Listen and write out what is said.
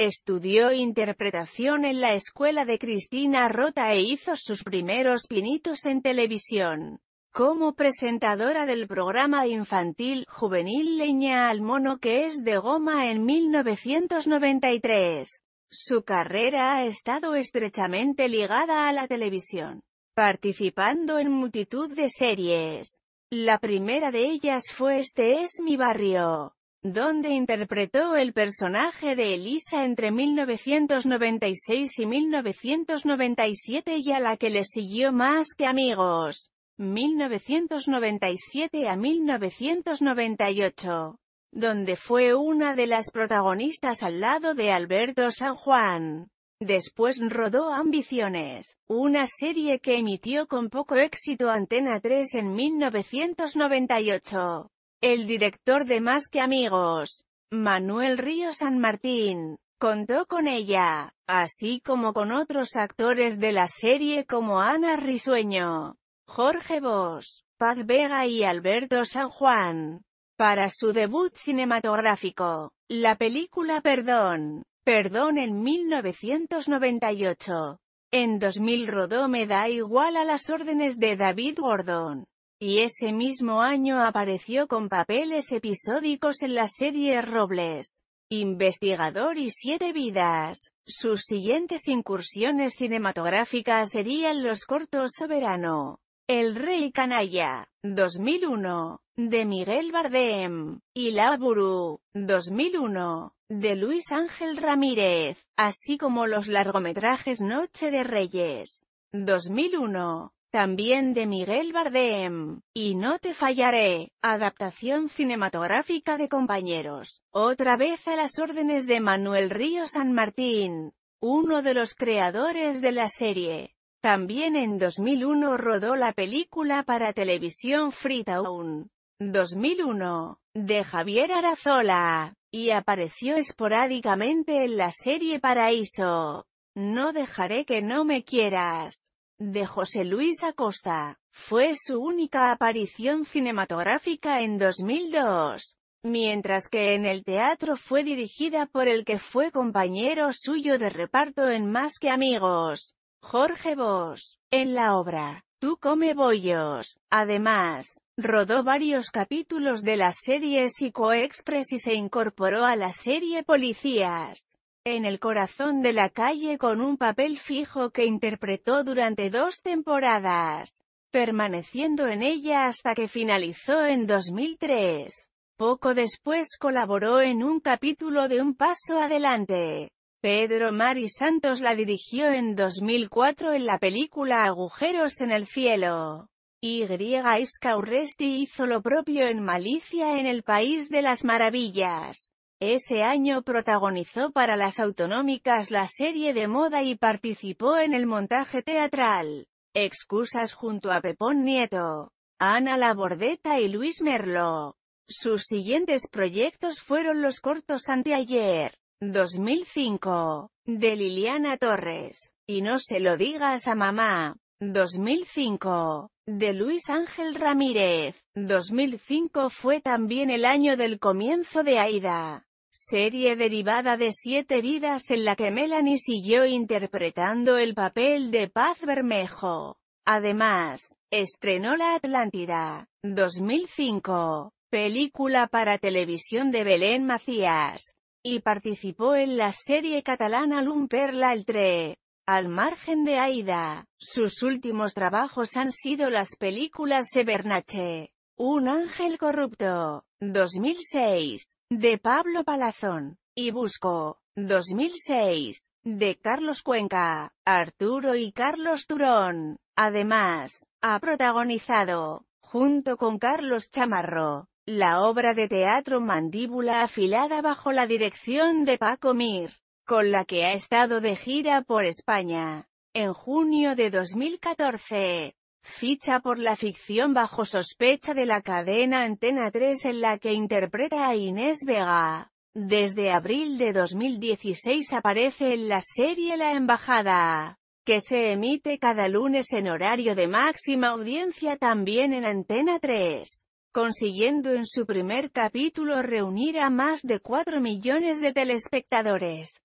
Estudió interpretación en la escuela de Cristina Rota e hizo sus primeros pinitos en televisión. Como presentadora del programa infantil juvenil Leña al Mono que es de goma en 1993. Su carrera ha estado estrechamente ligada a la televisión, participando en multitud de series. La primera de ellas fue Este es mi barrio donde interpretó el personaje de Elisa entre 1996 y 1997 y a la que le siguió más que amigos. 1997 a 1998, donde fue una de las protagonistas al lado de Alberto San Juan. Después rodó Ambiciones, una serie que emitió con poco éxito Antena 3 en 1998. El director de Más que Amigos, Manuel Río San Martín, contó con ella, así como con otros actores de la serie como Ana Risueño, Jorge Bosch, Paz Vega y Alberto San Juan. Para su debut cinematográfico, la película Perdón, Perdón en 1998. En 2000 rodó Me da igual a las órdenes de David Gordon y ese mismo año apareció con papeles episódicos en la serie Robles, Investigador y Siete Vidas. Sus siguientes incursiones cinematográficas serían los cortos Soberano, El Rey Canalla, 2001, de Miguel Bardem, y La 2001, de Luis Ángel Ramírez, así como los largometrajes Noche de Reyes, 2001, también de Miguel Bardem, y No te fallaré, adaptación cinematográfica de compañeros, otra vez a las órdenes de Manuel Río San Martín, uno de los creadores de la serie. También en 2001 rodó la película para televisión Freetown, 2001, de Javier Arazola, y apareció esporádicamente en la serie Paraíso. No dejaré que no me quieras de José Luis Acosta. Fue su única aparición cinematográfica en 2002, mientras que en el teatro fue dirigida por el que fue compañero suyo de reparto en Más que Amigos, Jorge Vos. En la obra, Tú come bollos. Además, rodó varios capítulos de la serie Psycho Express y se incorporó a la serie Policías en el corazón de la calle con un papel fijo que interpretó durante dos temporadas, permaneciendo en ella hasta que finalizó en 2003. Poco después colaboró en un capítulo de Un Paso Adelante. Pedro Mari Santos la dirigió en 2004 en la película Agujeros en el Cielo. Y. Iscaurresti hizo lo propio en Malicia en el País de las Maravillas. Ese año protagonizó para las autonómicas la serie de moda y participó en el montaje teatral Excusas junto a Pepón Nieto, Ana Labordeta y Luis Merlo. Sus siguientes proyectos fueron los cortos Anteayer, 2005, de Liliana Torres, y No se lo digas a mamá, 2005, de Luis Ángel Ramírez. 2005 fue también el año del comienzo de Aida serie derivada de Siete Vidas en la que Melanie siguió interpretando el papel de Paz Bermejo. Además, estrenó La Atlántida, 2005, película para televisión de Belén Macías, y participó en la serie catalana Lumperla el 3. Al margen de Aida, sus últimos trabajos han sido las películas Severnache, un ángel corrupto. 2006. De Pablo Palazón. Y Busco. 2006. De Carlos Cuenca. Arturo y Carlos Turón. Además, ha protagonizado, junto con Carlos Chamarro, la obra de teatro Mandíbula afilada bajo la dirección de Paco Mir, con la que ha estado de gira por España. En junio de 2014, Ficha por la ficción bajo sospecha de la cadena Antena 3 en la que interpreta a Inés Vega. Desde abril de 2016 aparece en la serie La Embajada, que se emite cada lunes en horario de máxima audiencia también en Antena 3 consiguiendo en su primer capítulo reunir a más de 4 millones de telespectadores.